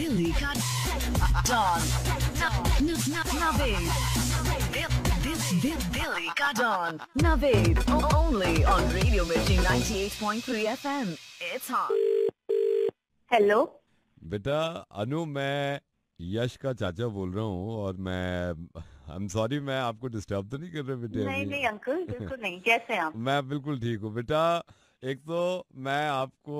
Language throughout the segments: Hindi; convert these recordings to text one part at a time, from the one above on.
Billy got on. Navid. Billy got on. Navid. Only on Radio Mirchi 98.3 FM. It's hot. Hello बेटा अनु मैं यश का चाचा बोल रहा हूँ और मैं आई एम सॉरी मैं आपको डिस्टर्ब तो नहीं कर रहा बेटे नहीं नहीं अंकल बिल्कुल नहीं कैसे हैं आप मैं बिल्कुल ठीक हूँ बेटा एक तो मैं आपको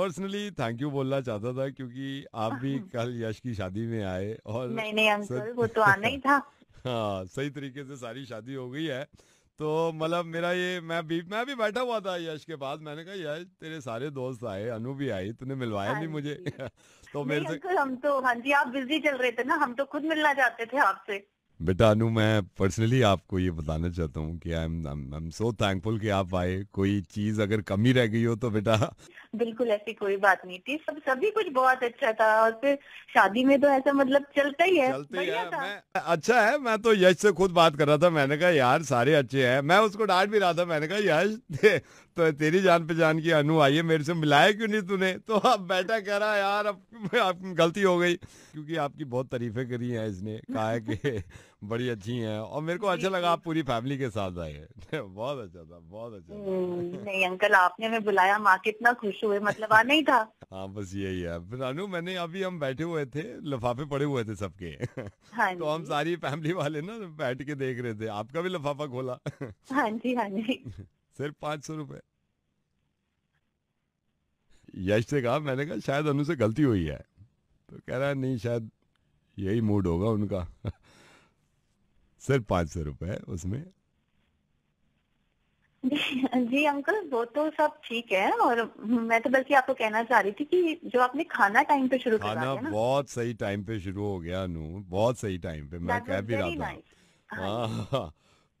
पर्सनली थैंक यू बोलना चाहता था क्योंकि आप भी कल यश की शादी में आए और नहीं नहीं अंकल वो तो आना ही था हाँ सही तरीके से सारी शादी हो गई है तो मतलब मेरा ये मैं भी मैं भी बैठा हुआ था यश के बाद मैंने कहा यश तेरे सारे दोस्त आए अनु भी आई तूने मिलवाया नहीं हाँ मुझे तो मेरे से हम तो हाँ जी आप बिजी चल रहे थे ना हम तो खुद मिलना चाहते थे आपसे बेटा अनु मैं पर्सनली आपको ये बताना चाहता हूँ कि I am I am so thankful कि आप आए कोई चीज अगर कमी रह गई हो तो बेटा बिल्कुल ऐसी कोई बात नहीं थी सब सभी कुछ बहुत अच्छा था और फिर शादी में तो ऐसा मतलब चलता ही है था मैं, अच्छा है मैं तो यश से खुद बात कर रहा था मैंने कहा यार सारे अच्छे हैं मैं उसको डांट भी रहा था मैंने कहा यश तो तेरी जान पहचान की अनु आई है मेरे से मिलाया क्यों नहीं तूने तो अब बैठा कह रहा है यार अब आप गलती हो गई क्योंकि आपकी बहुत तारीफें करी हैं इसने कहा है कि बड़ी अच्छी हैं और मेरे को अच्छा लगा आप पूरी फैमिली के साथ आए बहुत अच्छा था बहुत अच्छा था। हम्म, नहीं अंकल आपने हमें बुलाया माँ कितना खुश खुश हुए मतलब आना ही था हाँ बस यही है रानू मैंने अभी हम बैठे हुए थे लफाफे पड़े हुए थे सबके हाँ तो हम सारी फैमिली वाले ना बैठ के देख रहे थे आपका भी लफाफा खोला हाँ जी हाँ जी सिर्फ पाँच सौ रूपए यश से कहा मैंने कहा शायद अनु से गलती हुई है तो कह रहा है नहीं शायद यही मूड होगा उनका सिर्फ पाँच सौ रुपये उसमें जी, अंकल वो तो सब ठीक है और मैं तो बल्कि आपको कहना चाह रही थी कि जो आपने खाना टाइम पे शुरू किया ना बहुत सही टाइम पे शुरू हो गया नु बहुत सही टाइम पे मैं कह भी रहा था हाँ हाँ, हाँ,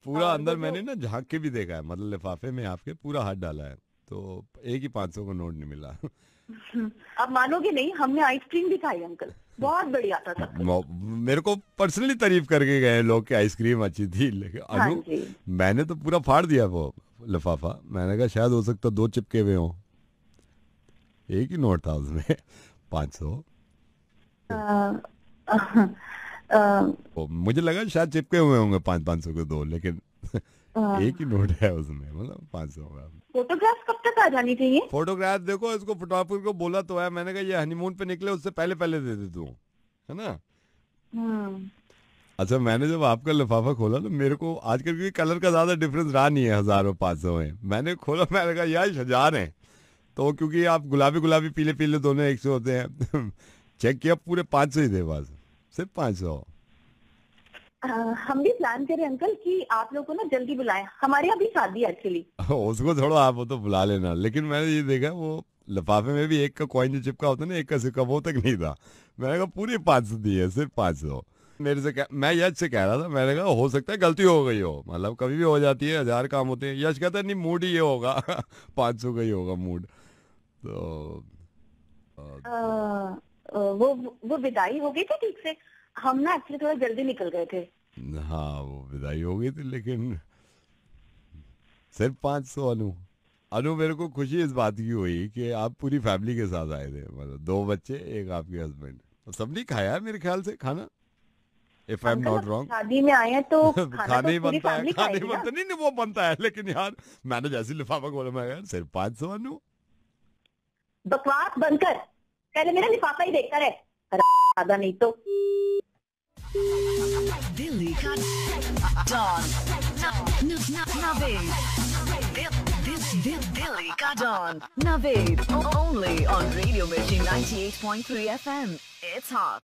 पूरा अंदर मैंने ना झांक के भी देखा है मतलब लिफाफे में आपके पूरा हाथ डाला है तो एक ही पांच सौ का नोट नहीं मिला आप मानोगे नहीं हमने आइसक्रीम भी खाई अंकल बहुत बढ़िया था सब मेरे को पर्सनली तारीफ करके गए लोग कि आइसक्रीम अच्छी थी लेकिन मैंने तो पूरा फाड़ दिया वो लिफाफा मैंने कहा शायद हो सकता दो चिपके हुए हों एक ही नोट था उसमें पाँच सौ तो मुझे लगा शायद चिपके हुए होंगे पाँच पाँच सौ के दो लेकिन एक ही नोट है उसमें मतलब पाँच सौ का फोटोग्राफ कब तक आ जानी चाहिए फोटोग्राफ देखो इसको फोटोग्राफर को बोला तो है मैंने कहा ये हनीमून पे निकले उससे पहले पहले दे दे तू है ना हम्म। अच्छा मैंने जब आपका लिफाफा खोला तो मेरे को आजकल क्योंकि कलर का ज्यादा डिफरेंस रहा नहीं है हजारों पाँच सौ में मैंने खोला मैंने कहा यार हजार है तो क्योंकि आप गुलाबी गुलाबी पीले पीले दोनों एक सौ होते हैं चेक किया पूरे पाँच सौ ही थे पास सिर्फ पाँच सौ हम भी प्लान करें अंकल कि आप लोगों को ना जल्दी बुलाएं हमारे यहाँ भी शादी है एक्चुअली उसको छोड़ो आप वो तो बुला लेना लेकिन मैंने ये देखा वो लफाफे में भी एक का कॉइन जो चिपका होता है ना एक का सिक्का वो तक नहीं था मैंने कहा पूरी पाँच सौ दी है सिर्फ पाँच सौ मेरे से मैं यश से कह रहा था मैंने कहा हो सकता है गलती हो गई हो मतलब कभी भी हो जाती है हजार काम होते हैं यश कहता है नहीं मूड ही ये होगा पांच सौ का ही होगा मूड तो वो वो विदाई हो गई थी ठीक से हम ना एक्चुअली थोड़ा जल्दी निकल गए थे हाँ वो विदाई हो गई थी लेकिन सिर्फ पांच सौ अनु अनु मेरे को खुशी इस बात की हुई कि आप पूरी फैमिली के साथ आए थे मतलब दो बच्चे एक आपके हस्बैंड तो सबने खाया मेरे ख्याल से खाना if I am not wrong शादी में आए तो खाना तो ही बनता है खाने ही बनता नहीं वो बनता है लेकिन यार मैंने जैसी लिफाफा खोला मैं यार सिर्फ पांच सौ अनु बकवास बनकर पहले मेरा लिफाफा ही देखता है ज्यादा नहीं तो दिल्ली का डॉन दिल्ली का don Naved only on radio Mirchi 98.3 FM it's hot